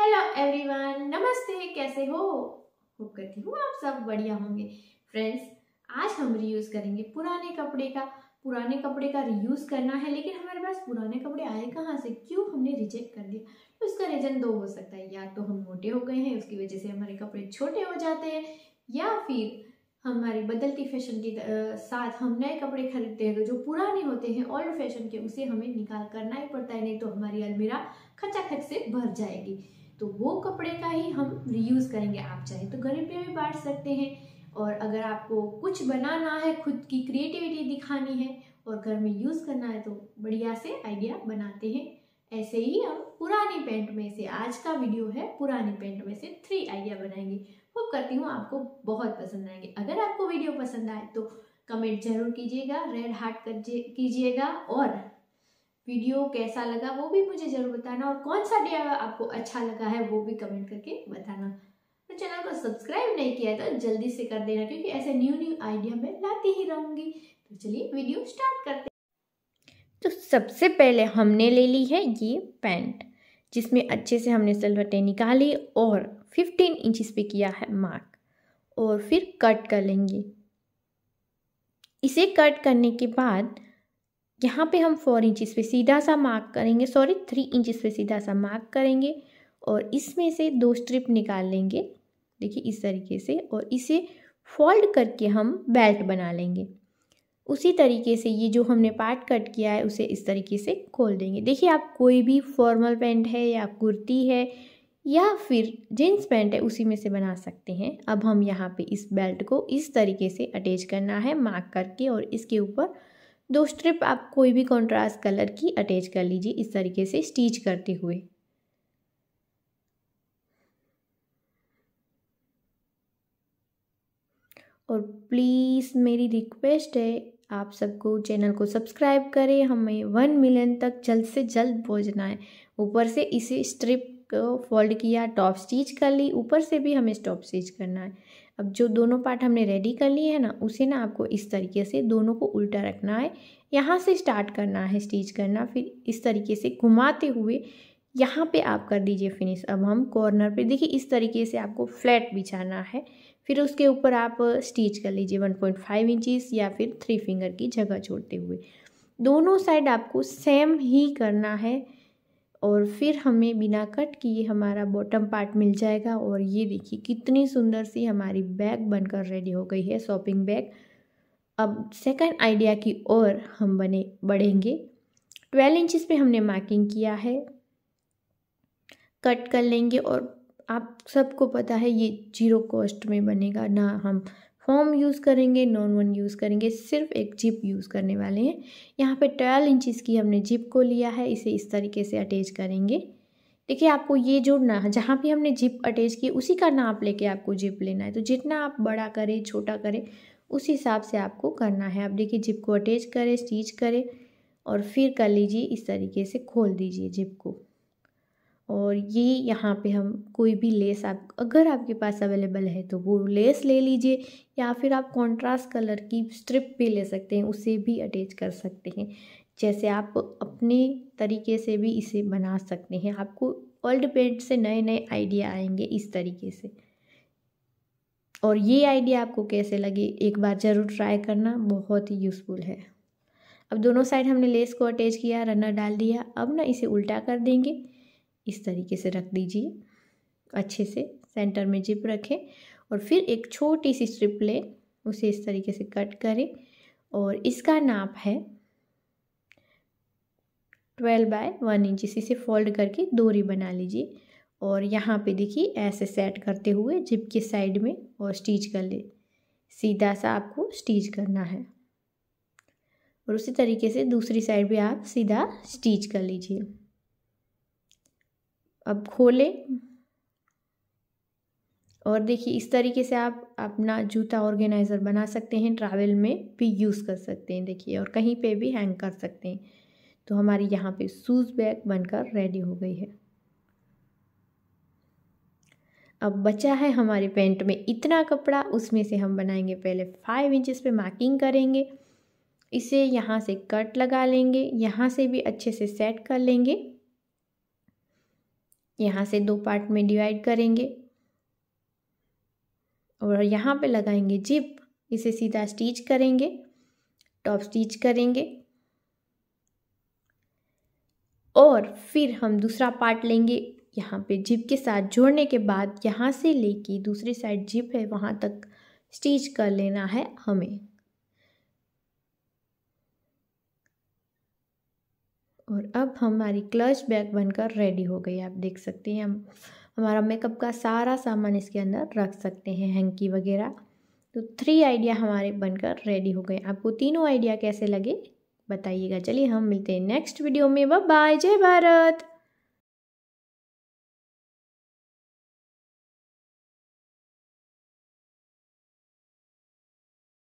hello everyone नमस्ते कैसे हो होप करती हूँ आप सब बढ़िया होंगे फ्रेंड्स आज हम रीयूज़ करेंगे पुराने कपड़े का पुराने कपड़े का रीयूज़ करना है लेकिन हमारे पास पुराने कपड़े आए कहाँ से क्यों हमने रिजेक्ट कर दिया तो उसका रीज़न दो तो हो सकता है या तो हम मोटे हो गए हैं उसकी वजह से हमारे कपड़े छोटे हो जाते हैं या फिर हमारी बदलती फैशन के साथ हम नए कपड़े खरीदते हैं तो जो पुराने होते हैं ओल्ड फैशन के उसे हमें निकाल करना ही पड़ता है नहीं तो हमारी अलमीरा खचाखच से भर जाएगी तो वो कपड़े का ही हम रीयूज़ करेंगे आप चाहे तो घर में भी बांट सकते हैं और अगर आपको कुछ बनाना है खुद की क्रिएटिविटी दिखानी है और घर में यूज़ करना है तो बढ़िया से आइडिया बनाते हैं ऐसे ही हम पुरानी पेंट में से आज का वीडियो है पुरानी पेंट में से थ्री आइडिया बनाएंगे होप करती हूँ आपको बहुत पसंद आएंगे अगर आपको वीडियो पसंद आए तो कमेंट जरूर कीजिएगा रेड हार्ट कीजिएगा और वीडियो कैसा लगा वो भी मुझे ज़रूर बताना और कौन सा डे आपको अच्छा लगा है वो भी कमेंट करके बताना तो चैनल को सब्सक्राइब नहीं किया है तो जल्दी से कर देना क्योंकि ऐसे न्यू न्यू आइडिया मैं लाती ही रहूंगी तो चलिए वीडियो स्टार्ट करते तो सबसे पहले हमने ले ली है ये पैंट जिसमें अच्छे से हमने सलवटें निकाली और 15 इंच पे किया है मार्क और फिर कट कर लेंगे इसे कट करने के बाद यहाँ पे हम फोर इंचिस पे सीधा सा मार्क करेंगे सॉरी थ्री इंचिस पे सीधा सा मार्क करेंगे और इसमें से दो स्ट्रिप निकाल लेंगे देखिए इस तरीके से और इसे फोल्ड करके हम बेल्ट बना लेंगे उसी तरीके से ये जो हमने पार्ट कट किया है उसे इस तरीके से खोल देंगे देखिए आप कोई भी फॉर्मल पैंट है या कुर्ती है या फिर जीन्स पैंट है उसी में से बना सकते हैं अब हम यहाँ पे इस बेल्ट को इस तरीके से अटैच करना है मार्क करके और इसके ऊपर दो स्ट्रिप आप कोई भी कंट्रास्ट कलर की अटैच कर लीजिए इस तरीके से स्टिच करते हुए और प्लीज़ मेरी रिक्वेस्ट है आप सबको चैनल को सब्सक्राइब करें हमें वन मिलियन तक जल्द से जल्द पहुंचना है ऊपर से इसे स्ट्रिप को फोल्ड किया टॉप स्टिच कर ली ऊपर से भी हमें टॉप स्टिच करना है अब जो दोनों पार्ट हमने रेडी कर लिए हैं ना उसे ना आपको इस तरीके से दोनों को उल्टा रखना है यहाँ से स्टार्ट करना है स्टिच करना फिर इस तरीके से घुमाते हुए यहाँ पे आप कर दीजिए फिनिश अब हम कॉर्नर पे देखिए इस तरीके से आपको फ्लैट बिछाना है फिर उसके ऊपर आप स्टिच कर लीजिए वन पॉइंट फाइव इंचिस या फिर थ्री फिंगर की जगह छोड़ते हुए दोनों साइड आपको सेम ही करना है और फिर हमें बिना कट किए हमारा बॉटम पार्ट मिल जाएगा और ये देखिए कितनी सुंदर सी हमारी बैग बनकर रेडी हो गई है शॉपिंग बैग अब सेकंड आइडिया की ओर हम बने बढ़ेंगे ट्वेल्व इंचज़ पे हमने मार्किंग किया है कट कर लेंगे और आप सबको पता है ये जीरो कॉस्ट में बनेगा ना हम फॉर्म यूज़ करेंगे नॉन वन यूज़ करेंगे सिर्फ एक जिप यूज़ करने वाले हैं यहाँ पे ट्वेल्व इंचज़ की हमने जिप को लिया है इसे इस तरीके से अटैच करेंगे देखिए आपको ये जो ना जहाँ भी हमने जिप अटैच की उसी का नाप लेके आपको जिप लेना है तो जितना आप बड़ा करें छोटा करें उस हिसाब से आपको करना है आप देखिए जिप को अटैच करें स्टीच करें और फिर कर लीजिए इस तरीके से खोल दीजिए जिप को और ये यहाँ पे हम कोई भी लेस आप अगर आपके पास अवेलेबल है तो वो लेस ले लीजिए या फिर आप कॉन्ट्रास्ट कलर की स्ट्रिप भी ले सकते हैं उसे भी अटैच कर सकते हैं जैसे आप अपने तरीके से भी इसे बना सकते हैं आपको ओल्ड पेंट से नए नए आइडिया आएंगे इस तरीके से और ये आइडिया आपको कैसे लगे एक बार ज़रूर ट्राई करना बहुत ही यूज़फुल है अब दोनों साइड हमने लेस को अटैच किया रनर डाल दिया अब ना इसे उल्टा कर देंगे इस तरीके से रख दीजिए अच्छे से सेंटर में जिप रखें और फिर एक छोटी सी स्ट्रिप लें उसे इस तरीके से कट करें और इसका नाप है ट्वेल्व बाय वन इंच इसे फोल्ड करके दोरी बना लीजिए और यहाँ पे देखिए ऐसे सेट करते हुए जिप के साइड में और स्टिच कर ले सीधा सा आपको स्टिच करना है और उसी तरीके से दूसरी साइड भी आप सीधा स्टिच कर लीजिए अब खोलें और देखिए इस तरीके से आप अपना जूता ऑर्गेनाइज़र बना सकते हैं ट्रैवल में भी यूज़ कर सकते हैं देखिए और कहीं पे भी हैंग कर सकते हैं तो हमारी यहाँ पे शूज़ बैग बनकर रेडी हो गई है अब बचा है हमारे पेंट में इतना कपड़ा उसमें से हम बनाएंगे पहले फाइव इंचज़ पे मार्किंग करेंगे इसे यहाँ से कट लगा लेंगे यहाँ से भी अच्छे से सेट कर लेंगे यहाँ से दो पार्ट में डिवाइड करेंगे और यहाँ पे लगाएंगे जिप इसे सीधा स्टिच करेंगे टॉप स्टिच करेंगे और फिर हम दूसरा पार्ट लेंगे यहाँ पे जिप के साथ जोड़ने के बाद यहाँ से लेके दूसरी साइड जिप है वहाँ तक स्टिच कर लेना है हमें और अब हमारी क्लच बैग बनकर रेडी हो गई आप देख सकते हैं हम हमारा मेकअप का सारा सामान इसके अंदर रख सकते हैं हैंकी वगैरह तो थ्री आइडिया हमारे बनकर रेडी हो गए आपको तीनों आइडिया कैसे लगे बताइएगा चलिए हम मिलते हैं नेक्स्ट वीडियो में बाय जय भारत